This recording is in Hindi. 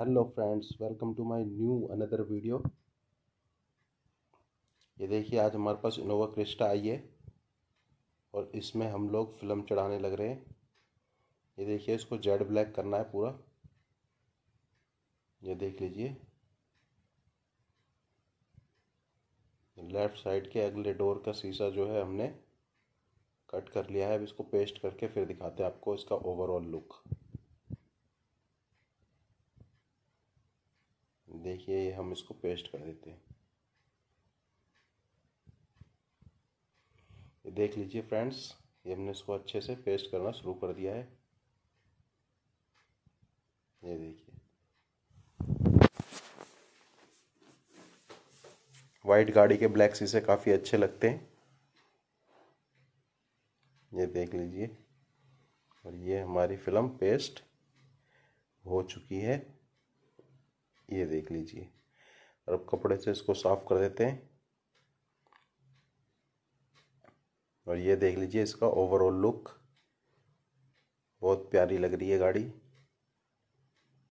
hello friends welcome to my new another video ये देखिए आज हमारे पास इनोवा क्रिस्टा आई है और इसमें हम लोग फिल्म चढ़ाने लग रहे हैं ये देखिए इसको जेड ब्लैक करना है पूरा ये देख लीजिए लेफ़्ट साइड के अगले डोर का शीशा जो है हमने कट कर लिया है अब इसको पेस्ट करके फिर दिखाते हैं आपको इसका ओवरऑल लुक देखिए हम इसको पेस्ट कर देते हैं देख लीजिए फ्रेंड्स ये हमने इसको अच्छे से पेस्ट करना शुरू कर दिया है ये देखिए वाइट गाड़ी के ब्लैक शीशे काफ़ी अच्छे लगते हैं ये देख लीजिए और ये हमारी फिल्म पेस्ट हो चुकी है ये देख लीजिए और अब कपड़े से इसको साफ कर देते हैं और ये देख लीजिए इसका ओवरऑल लुक बहुत प्यारी लग रही है गाड़ी